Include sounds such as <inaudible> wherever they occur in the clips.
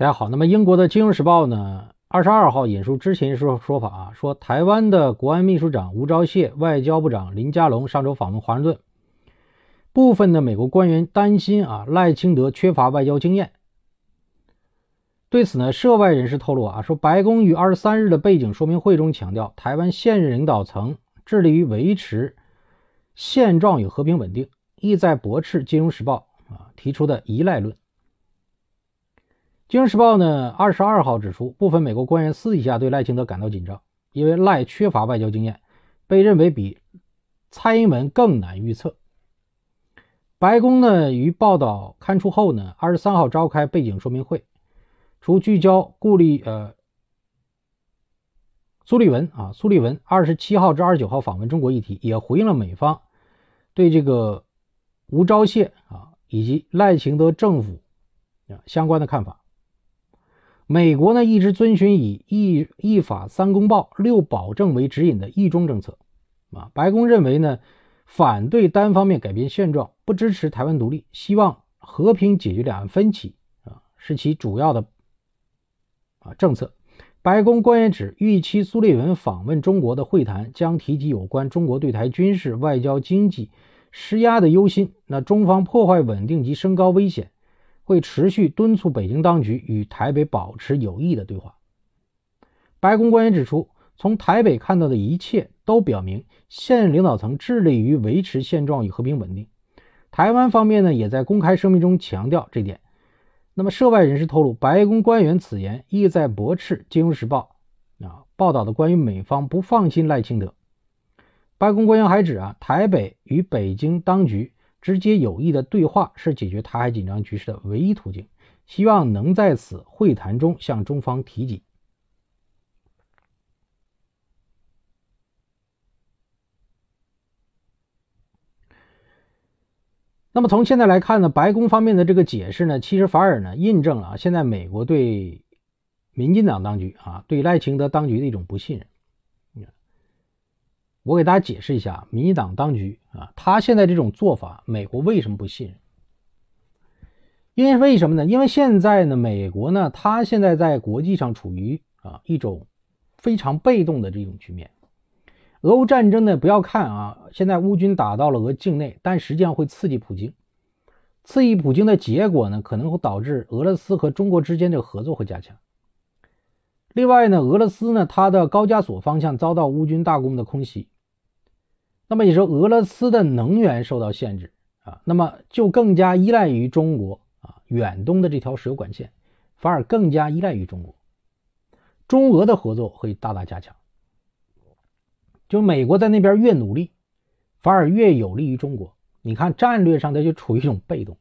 大家好，那么英国的《金融时报》呢，二十二号引述之前说说法啊，说台湾的国安秘书长吴钊燮、外交部长林佳龙上周访问华盛顿，部分的美国官员担心啊，赖清德缺乏外交经验。对此呢，涉外人士透露啊，说白宫于二十三日的背景说明会中强调，台湾现任领导层致力于维持现状与和平稳定，意在驳斥《金融时报》啊提出的依赖论。《京时报》呢，二十二号指出，部分美国官员私底下对赖清德感到紧张，因为赖缺乏外交经验，被认为比蔡英文更难预测。白宫呢，于报道刊出后呢，二十三号召开背景说明会，除聚焦顾立呃苏立文啊，苏立文二十七号至二十九号访问中国议题，也回应了美方对这个吴钊燮啊以及赖清德政府啊相关的看法。美国呢一直遵循以“一、一法、三公报、六保证”为指引的一中政策啊。白宫认为呢，反对单方面改变现状，不支持台湾独立，希望和平解决两岸分歧啊，是其主要的啊政策。白宫官员指，预期苏利文访问中国的会谈将提及有关中国对台军事、外交、经济施压的忧心，那中方破坏稳定及升高危险。会持续敦促北京当局与台北保持有益的对话。白宫官员指出，从台北看到的一切都表明，现任领导层致力于维持现状与和平稳定。台湾方面呢，也在公开声明中强调这点。那么，涉外人士透露，白宫官员此言意在驳斥《金融时报》啊报道的关于美方不放心赖清德。白宫官员还指啊，台北与北京当局。直接有意的对话是解决台海紧张局势的唯一途径，希望能在此会谈中向中方提及。那么从现在来看呢，白宫方面的这个解释呢，其实反而呢印证了啊，现在美国对民进党当局啊，对赖清德当局的一种不信任。我给大家解释一下，民进党当局啊，他现在这种做法，美国为什么不信任？因为为什么呢？因为现在呢，美国呢，他现在在国际上处于啊一种非常被动的这种局面。俄乌战争呢，不要看啊，现在乌军打到了俄境内，但实际上会刺激普京，刺激普京的结果呢，可能会导致俄罗斯和中国之间的合作会加强。另外呢，俄罗斯呢，它的高加索方向遭到乌军大规模的空袭，那么你说俄罗斯的能源受到限制啊，那么就更加依赖于中国啊，远东的这条石油管线，反而更加依赖于中国，中俄的合作会大大加强。就美国在那边越努力，反而越有利于中国。你看战略上它就处于一种被动，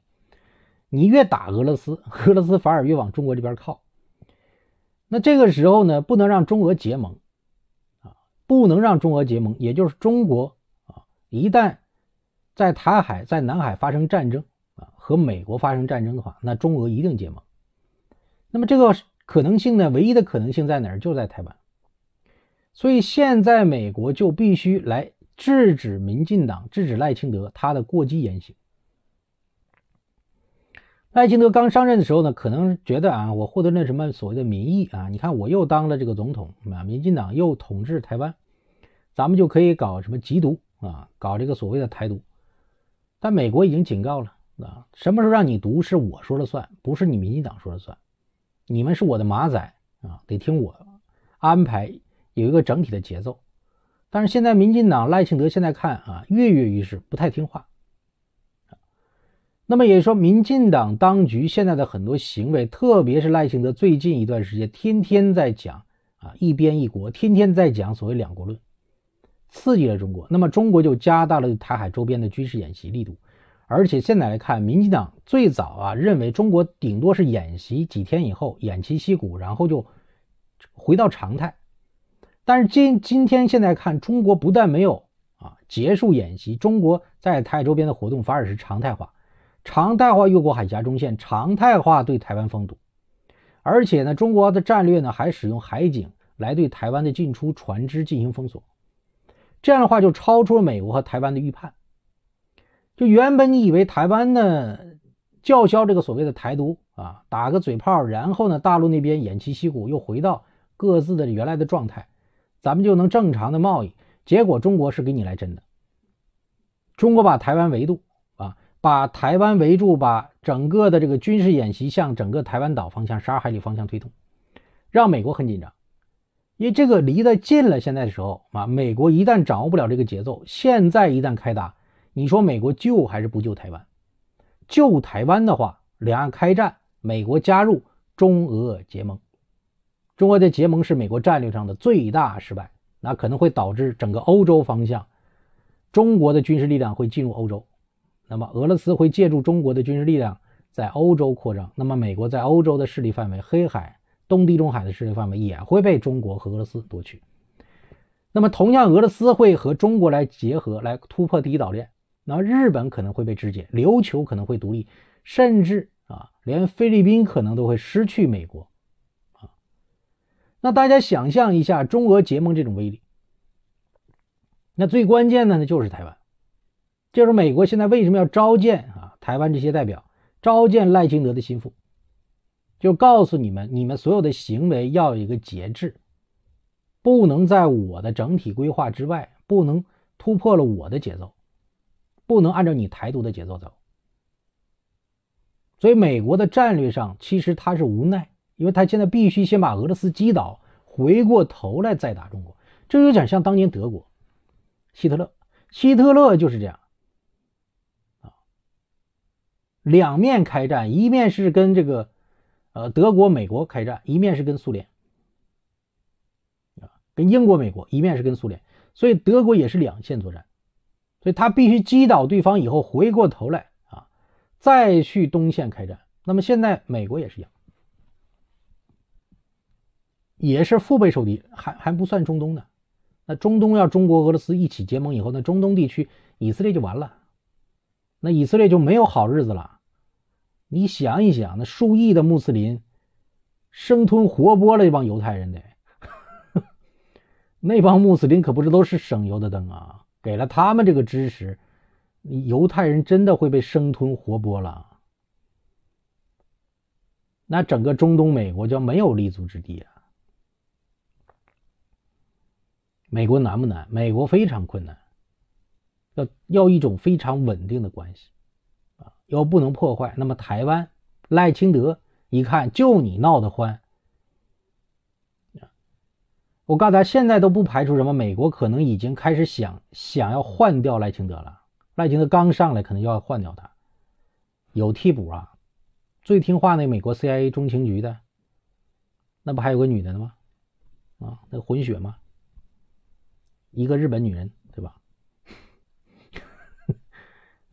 你越打俄罗斯，俄罗斯反而越往中国这边靠。那这个时候呢，不能让中俄结盟，啊，不能让中俄结盟，也就是中国啊，一旦在台海、在南海发生战争啊，和美国发生战争的话，那中俄一定结盟。那么这个可能性呢，唯一的可能性在哪儿？就在台湾。所以现在美国就必须来制止民进党、制止赖清德他的过激言行。赖清德刚上任的时候呢，可能觉得啊，我获得了什么所谓的民意啊？你看我又当了这个总统啊，民进党又统治台湾，咱们就可以搞什么缉毒啊，搞这个所谓的台独。但美国已经警告了啊，什么时候让你读是我说了算，不是你民进党说了算，你们是我的马仔啊，得听我安排，有一个整体的节奏。但是现在民进党赖清德现在看啊，跃跃欲试，不太听话。那么也就是说，民进党当局现在的很多行为，特别是赖清德最近一段时间天天在讲啊一边一国，天天在讲所谓两国论，刺激了中国。那么中国就加大了台海周边的军事演习力度，而且现在来看，民进党最早啊认为中国顶多是演习几天以后偃旗息鼓，然后就回到常态。但是今今天现在看，中国不但没有啊结束演习，中国在台海周边的活动反而是常态化。常态化越过海峡中线，常态化对台湾封堵，而且呢，中国的战略呢还使用海警来对台湾的进出船只进行封锁。这样的话就超出了美国和台湾的预判。就原本你以为台湾呢叫嚣这个所谓的台独啊，打个嘴炮，然后呢大陆那边偃旗息鼓，又回到各自的原来的状态，咱们就能正常的贸易。结果中国是给你来真的，中国把台湾围堵。把台湾围住，把整个的这个军事演习向整个台湾岛方向、十二海里方向推动，让美国很紧张。因为这个离得近了，现在的时候啊，美国一旦掌握不了这个节奏，现在一旦开打，你说美国救还是不救台湾？救台湾的话，两岸开战，美国加入中俄结盟，中俄的结盟是美国战略上的最大失败，那可能会导致整个欧洲方向中国的军事力量会进入欧洲。那么俄罗斯会借助中国的军事力量在欧洲扩张，那么美国在欧洲的势力范围、黑海、东地中海的势力范围也会被中国和俄罗斯夺取。那么同样，俄罗斯会和中国来结合，来突破第一岛链，那日本可能会被肢解，琉球可能会独立，甚至啊，连菲律宾可能都会失去美国。啊，那大家想象一下中俄结盟这种威力。那最关键的呢，就是台湾。就是美国现在为什么要召见啊台湾这些代表，召见赖清德的心腹，就告诉你们，你们所有的行为要有一个节制，不能在我的整体规划之外，不能突破了我的节奏，不能按照你台独的节奏走。所以美国的战略上其实他是无奈，因为他现在必须先把俄罗斯击倒，回过头来再打中国，这有点像当年德国，希特勒，希特勒就是这样。两面开战，一面是跟这个，呃，德国、美国开战，一面是跟苏联，啊，跟英国、美国；一面是跟苏联，所以德国也是两线作战，所以他必须击倒对方以后，回过头来啊，再去东线开战。那么现在美国也是一样，也是腹背受敌，还还不算中东呢。那中东要中国、俄罗斯一起结盟以后，那中东地区以色列就完了。那以色列就没有好日子了。你想一想，那数亿的穆斯林，生吞活剥了这帮犹太人，得 <laughs> 那帮穆斯林可不是都是省油的灯啊！给了他们这个支持，犹太人真的会被生吞活剥了。那整个中东，美国就没有立足之地啊！美国难不难？美国非常困难。要要一种非常稳定的关系，啊，要不能破坏。那么台湾赖清德一看就你闹得欢，我告诉大家，现在都不排除什么美国可能已经开始想想要换掉赖清德了。赖清德刚上来可能要换掉他，有替补啊，最听话那美国 CIA 中情局的，那不还有个女的呢吗？啊，那混血吗？一个日本女人。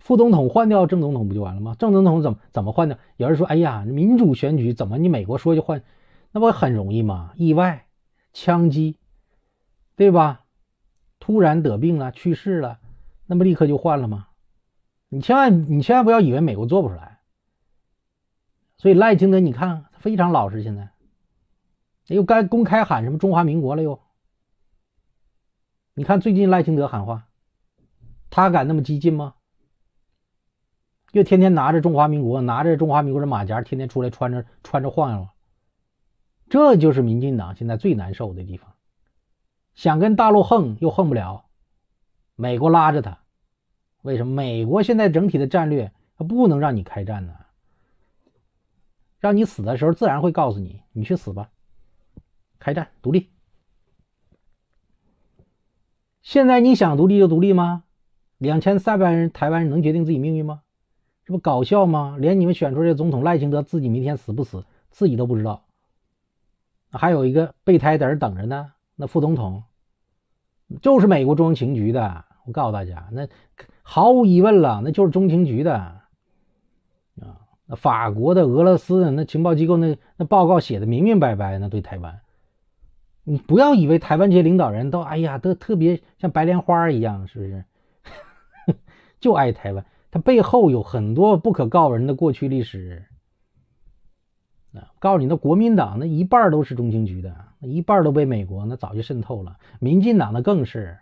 副总统换掉正总统不就完了吗？正总统怎么怎么换掉？有人说：“哎呀，民主选举怎么你美国说就换，那不很容易吗？意外枪击，对吧？突然得病了，去世了，那不立刻就换了吗？你千万你千万不要以为美国做不出来。所以赖清德你看非常老实，现在又该公开喊什么中华民国了又。你看最近赖清德喊话，他敢那么激进吗？”就天天拿着中华民国、拿着中华民国的马甲，天天出来穿着穿着晃悠这就是民进党现在最难受的地方。想跟大陆横又横不了，美国拉着他。为什么？美国现在整体的战略，他不能让你开战呢？让你死的时候自然会告诉你，你去死吧。开战独立，现在你想独立就独立吗？两千三万人台湾人能决定自己命运吗？这不搞笑吗？连你们选出来的总统赖清德自己明天死不死自己都不知道，还有一个备胎在这等着呢。那副总统就是美国中情局的，我告诉大家，那毫无疑问了，那就是中情局的啊。那法国的、俄罗斯的那情报机构，那那报告写的明明白白。那对台湾，你不要以为台湾这些领导人都哎呀都特别像白莲花一样，是不是？<laughs> 就爱台湾。背后有很多不可告人的过去历史。啊，告诉你，那国民党那一半都是中情局的，一半都被美国那早就渗透了。民进党那更是，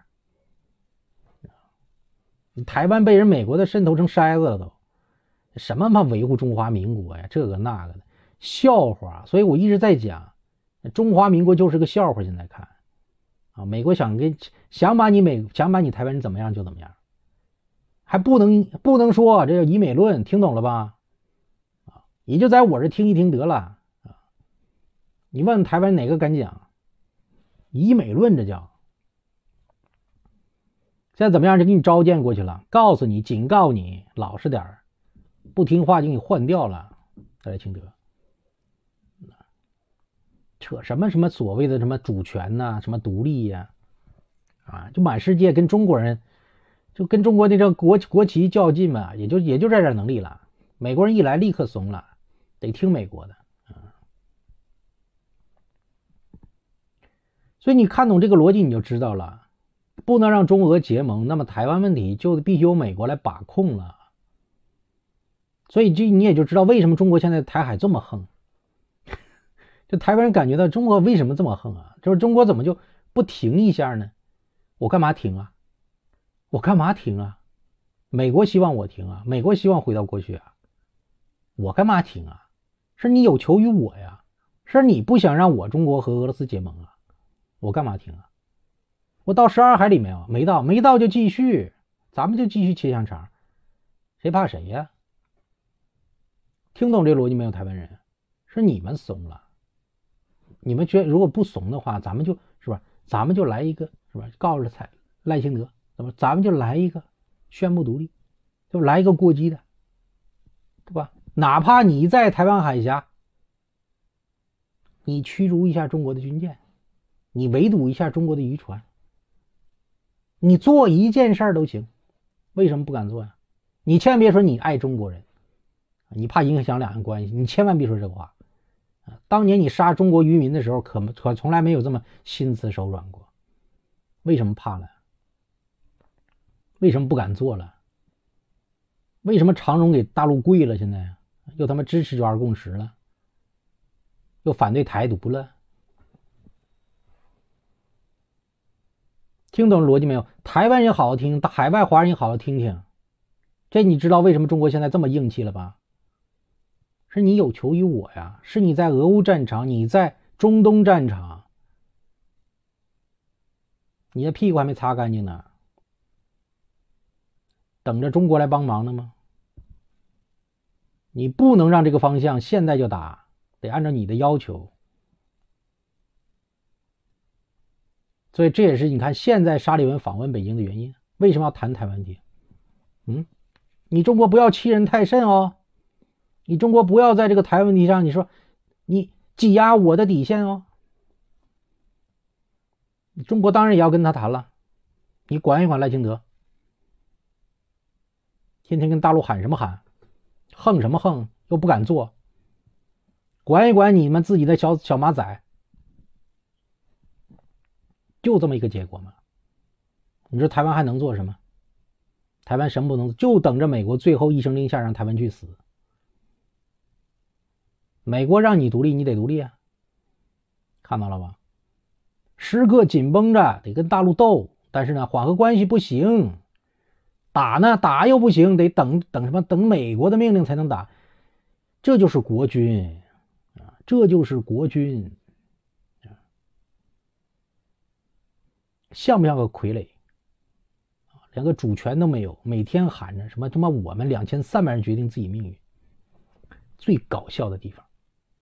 台湾被人美国的渗透成筛子了都。什么嘛，维护中华民国呀，这个那个的笑话。所以我一直在讲，中华民国就是个笑话。现在看，啊，美国想跟想把你美想把你台湾怎么样就怎么样。还不能不能说，这叫以美论，听懂了吧？啊，你就在我这听一听得了啊。你问台湾哪个敢讲以美论？这叫现在怎么样？就给你召见过去了，告诉你，警告你，老实点儿，不听话就给你换掉了。大家听得？扯什么什么所谓的什么主权呐，什么独立呀？啊，就满世界跟中国人。就跟中国的张国国旗较劲嘛，也就也就这点能力了。美国人一来，立刻怂了，得听美国的啊。所以你看懂这个逻辑，你就知道了。不能让中俄结盟，那么台湾问题就必须由美国来把控了。所以这你也就知道为什么中国现在台海这么横。<laughs> 就台湾人感觉到中国为什么这么横啊？就是中国怎么就不停一下呢？我干嘛停啊？我干嘛停啊？美国希望我停啊？美国希望回到过去啊？我干嘛停啊？是你有求于我呀？是你不想让我中国和俄罗斯结盟啊？我干嘛停啊？我到十二海里没有？没到，没到就继续，咱们就继续切香肠，谁怕谁呀？听懂这逻辑没有？台湾人，是你们怂了，你们觉如果不怂的话，咱们就是吧？咱们就来一个，是吧？告诉蔡赖清德。那么？咱们就来一个宣布独立，就来一个过激的，对吧？哪怕你在台湾海峡，你驱逐一下中国的军舰，你围堵一下中国的渔船，你做一件事儿都行。为什么不敢做呀？你千万别说你爱中国人，你怕影响两岸关系。你千万别说这个话。当年你杀中国渔民的时候，可可从来没有这么心慈手软过。为什么怕了？为什么不敢做了？为什么长荣给大陆跪了？现在又他妈支持“九二共识”了，又反对台独了？听懂逻辑没有？台湾人好好听，海外华人好好听听。这你知道为什么中国现在这么硬气了吧？是你有求于我呀！是你在俄乌战场，你在中东战场，你的屁股还没擦干净呢。等着中国来帮忙了吗？你不能让这个方向现在就打，得按照你的要求。所以这也是你看现在沙利文访问北京的原因，为什么要谈台湾问题？嗯，你中国不要欺人太甚哦，你中国不要在这个台湾问题上你说你挤压我的底线哦。中国当然也要跟他谈了，你管一管赖清德。天天跟大陆喊什么喊，横什么横，又不敢做，管一管你们自己的小小马仔，就这么一个结果吗？你说台湾还能做什么？台湾什么不能做？就等着美国最后一声令下让台湾去死。美国让你独立，你得独立啊！看到了吧？时刻紧绷着，得跟大陆斗，但是呢，缓和关系不行。打呢？打又不行，得等等什么？等美国的命令才能打，这就是国军啊！这就是国军，像不像个傀儡？连个主权都没有，每天喊着什么“他妈我们两千三百人决定自己命运”，最搞笑的地方。